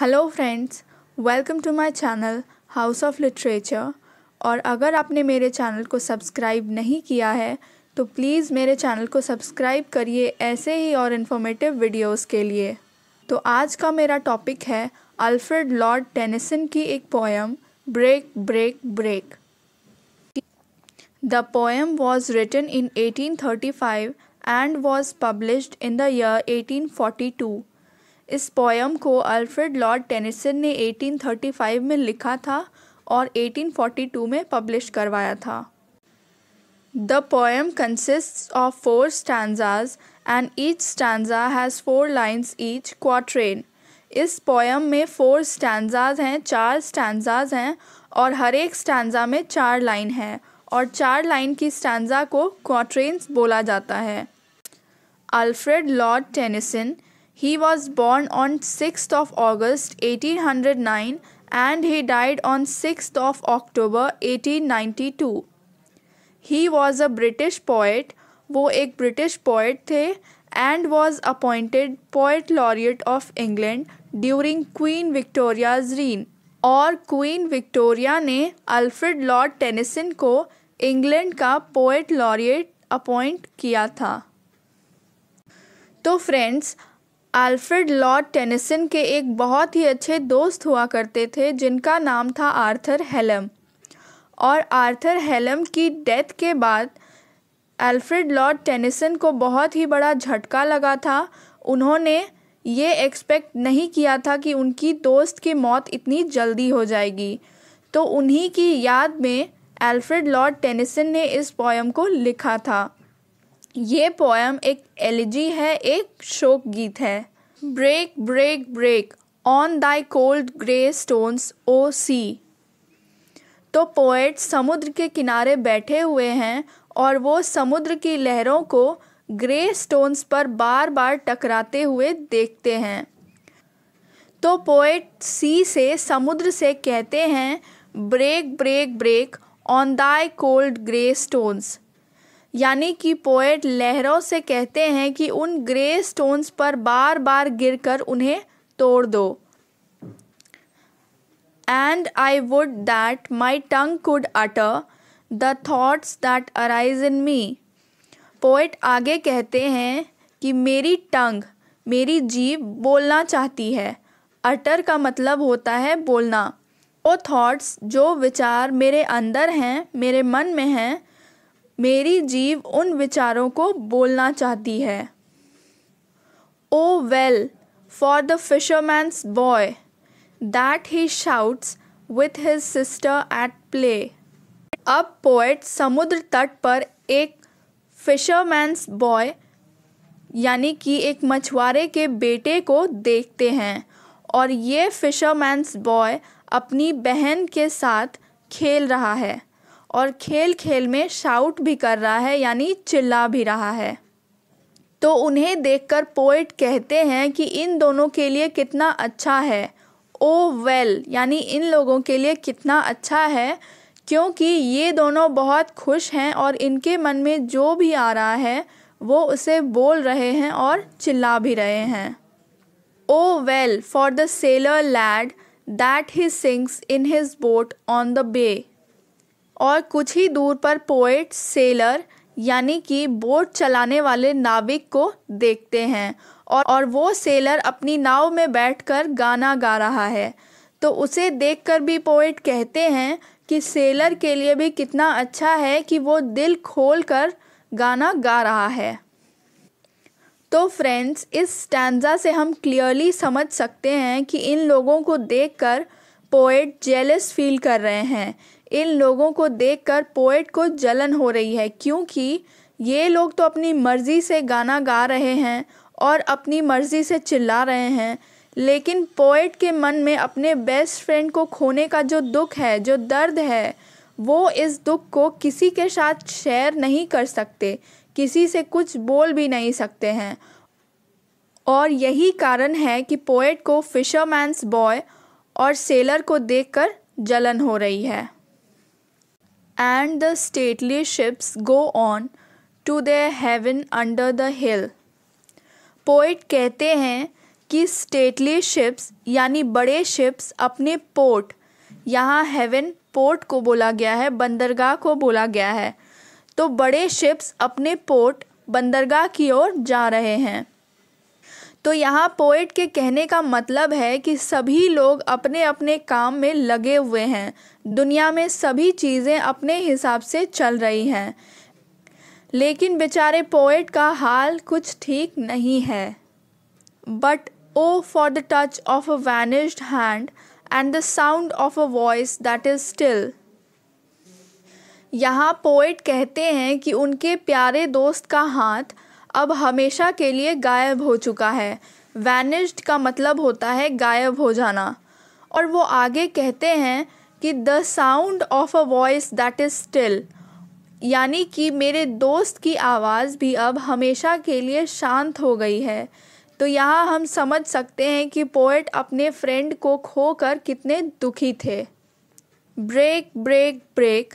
Hello friends welcome to my channel house of literature और अगर आपने मेरे चैनल को सब्सक्राइब नहीं किया है तो प्लीज़ मेरे चैनल को सब्सक्राइब करिए ऐसे ही और इन्फॉर्मेटिव वीडियोस के लिए तो आज का मेरा टॉपिक है अल्फ्रेड लॉर्ड टेनिसन की एक poem break break break the poem was written in 1835 and was published in the year 1842 इस पोयम को अल्फ्रेड लॉर्ड टेनिसन ने 1835 में लिखा था और 1842 में पब्लिश करवाया था the poem consist of four stanzas and each stanza has four lines each quatrain इस पोयम में फोर स्टैंडाज हैं चार स्टैंडाज हैं और हर एक स्टैंडा में चार लाइन हैं और चार लाइन की स्टैंडा को क्वाट्रेन्स बोला जाता है Alfred Lord Tennyson He was born on 6th of August 1809 and he died on 6th of October 1892. He was a British poet, wo ek British poet the and was appointed Poet Laureate of England during Queen Victoria's reign. और Queen Victoria ने Alfred Lord Tennyson को England का poet laureate appoint किया था तो friends Alfred Lord Tennyson के एक बहुत ही अच्छे दोस्त हुआ करते थे जिनका नाम था आर्थर हेलम और आर्थर हेलम की डेथ के बाद अल्फ्रेड लॉर्ड टेनिसन को बहुत ही बड़ा झटका लगा था उन्होंने ये एक्सपेक्ट नहीं किया था कि उनकी दोस्त की मौत इतनी जल्दी हो जाएगी तो उन्हीं की याद में अल्फ्रेड लॉर्ड टेनिसन ने इस पोएम को लिखा था ये पोएम एक एलिजी है एक शोक गीत है break break break on thy cold grey stones O sea तो पोएट समुद्र के किनारे बैठे हुए हैं और वो समुद्र की लहरों को ग्रे स्टोन्स पर बार बार टकराते हुए देखते हैं तो पोएट सी से समुद्र से कहते हैं break break break on thy cold grey stones यानी कि पोएट लहरों से कहते हैं कि उन ग्रे स्टोन्स पर बार बार गिरकर उन्हें तोड़ दो and I would that my tongue could utter the thoughts that arise in me poet आगे कहते हैं कि मेरी टंग मेरी जीव बोलना चाहती है अटर का मतलब होता है बोलना वो थॉट्स जो विचार मेरे अंदर हैं मेरे मन में हैं मेरी जीव उन विचारों को बोलना चाहती है O well for the fisherman's boy that he shouts with his sister at play अब पोएट समुद्र तट पर एक फिशरमैन्स बॉय यानी कि एक मछुआरे के बेटे को देखते हैं और ये फिशरमैन्स बॉय अपनी बहन के साथ खेल रहा है और खेल खेल में शाउट भी कर रहा है यानी चिल्ला भी रहा है तो उन्हें देखकर पोइट कहते हैं कि इन दोनों के लिए कितना अच्छा है ओ वेल यानी इन लोगों के लिए कितना अच्छा है क्योंकि ये दोनों बहुत खुश हैं और इनके मन में जो भी आ रहा है वो उसे बोल रहे हैं और चिल्ला भी रहे हैं O well for the sailor lad that he sings in his boat on the bay और कुछ ही दूर पर पोएट सेलर यानी कि बोट चलाने वाले नाविक को देखते हैं और और वो सेलर अपनी नाव में बैठकर गाना गा रहा है तो उसे देखकर भी पोएट कहते हैं कि सेलर के लिए भी कितना अच्छा है कि वो दिल खोल कर गाना गा रहा है तो फ्रेंड्स इस स्टैंडा से हम क्लियरली समझ सकते हैं कि इन लोगों को देखकर पोइट जेलस फील कर रहे हैं इन लोगों को देखकर पोएट को जलन हो रही है क्योंकि ये लोग तो अपनी मर्ज़ी से गाना गा रहे हैं और अपनी मर्ज़ी से चिल्ला रहे हैं लेकिन पोएट के मन में अपने बेस्ट फ्रेंड को खोने का जो दुख है जो दर्द है वो इस दुख को किसी के साथ शेयर नहीं कर सकते किसी से कुछ बोल भी नहीं सकते हैं और यही कारण है कि पोएट को फिशरमैंस बॉय और सेलर को देखकर जलन हो रही है and the stately ships go on to their heaven under the hill. Poet कहते हैं कि स्टेटली शिप्स यानी बड़े शिप्स अपने पोर्ट यहाँ हेवन पोर्ट को बोला गया है बंदरगाह को बोला गया है तो बड़े शिप्स अपने पोर्ट बंदरगाह की ओर जा रहे हैं तो यहाँ पोएट के कहने का मतलब है कि सभी लोग अपने अपने काम में लगे हुए हैं दुनिया में सभी चीज़ें अपने हिसाब से चल रही हैं लेकिन बेचारे पोएट का हाल कुछ ठीक नहीं है but O for the touch of a vanished hand and the sound of a voice that is still यहाँ पोएट कहते हैं कि उनके प्यारे दोस्त का हाथ अब हमेशा के लिए गायब हो चुका है वैनिश्ड का मतलब होता है गायब हो जाना और वो आगे कहते हैं कि the sound of a voice that is still यानी कि मेरे दोस्त की आवाज़ भी अब हमेशा के लिए शांत हो गई है तो यहाँ हम समझ सकते हैं कि पोइट अपने फ्रेंड को खो कर कितने दुखी थे break break break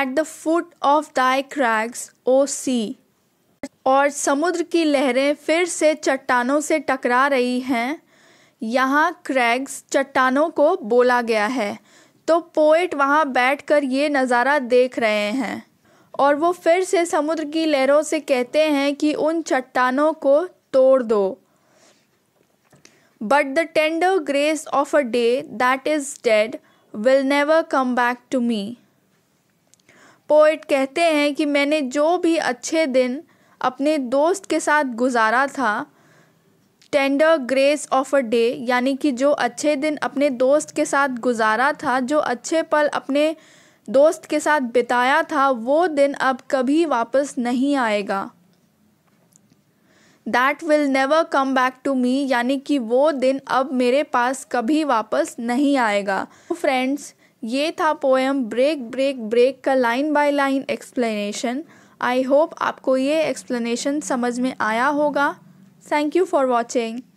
at the foot of thy crags O sea और समुद्र की लहरें फिर से चट्टानों से टकरा रही हैं यहाँ क्रैग्स चट्टानों को बोला गया है तो पोइट वहाँ बैठ कर ये नज़ारा देख रहे हैं और वो फिर से समुद्र की लहरों से कहते हैं कि उन चट्टानों को तोड़ दो but the tender grace of a day that is dead will never come back to me poet कहते हैं कि मैंने जो भी अच्छे दिन अपने दोस्त के साथ गुजारा था tender grace of a day यानी कि जो अच्छे दिन अपने दोस्त के साथ गुजारा था जो अच्छे पल अपने दोस्त के साथ बिताया था वो दिन अब कभी वापस नहीं आएगा that will never come back to me यानी कि वो दिन अब मेरे पास कभी वापस नहीं आएगा फ्रेंड्स तो ये था पोएम ब्रेक ब्रेक ब्रेक का line by line explanation I hope आपको ये एक्सप्लेनेशन समझ में आया होगा थैंक यू फॉर वॉचिंग